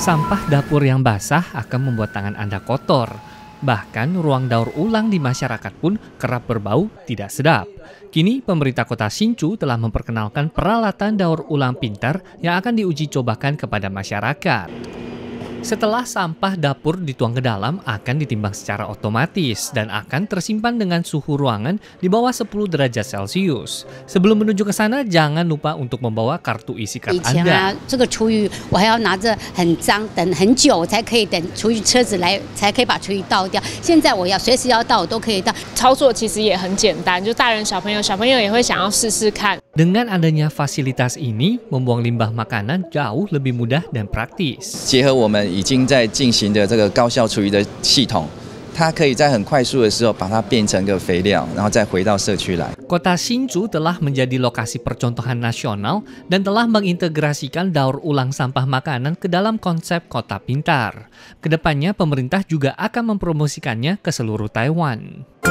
Sampah dapur yang basah akan membuat tangan Anda kotor. Bahkan ruang daur ulang di masyarakat pun kerap berbau tidak sedap. Kini pemerintah kota Sinchu telah memperkenalkan peralatan daur ulang pintar yang akan diuji cobakan kepada masyarakat. Setelah sampah dapur dituang ke dalam akan ditimbang secara otomatis dan akan tersimpan dengan suhu ruangan di bawah 10 derajat Celcius. Sebelum menuju ke sana jangan lupa untuk membawa kartu isi kat Anda. Dengan adanya fasilitas ini, membuang limbah makanan jauh lebih mudah dan praktis. 结合我们已经在进行的这个高效厨余的系统。它可以在很快速的时候把它变成个肥料，然后再回到社区来。Kota Sinju telah menjadi lokasi percontohan nasional dan telah mengintegrasikan daur ulang sampah makanan ke dalam konsep kota pintar. Kedepannya pemerintah juga akan mempromosikannya ke seluruh Taiwan.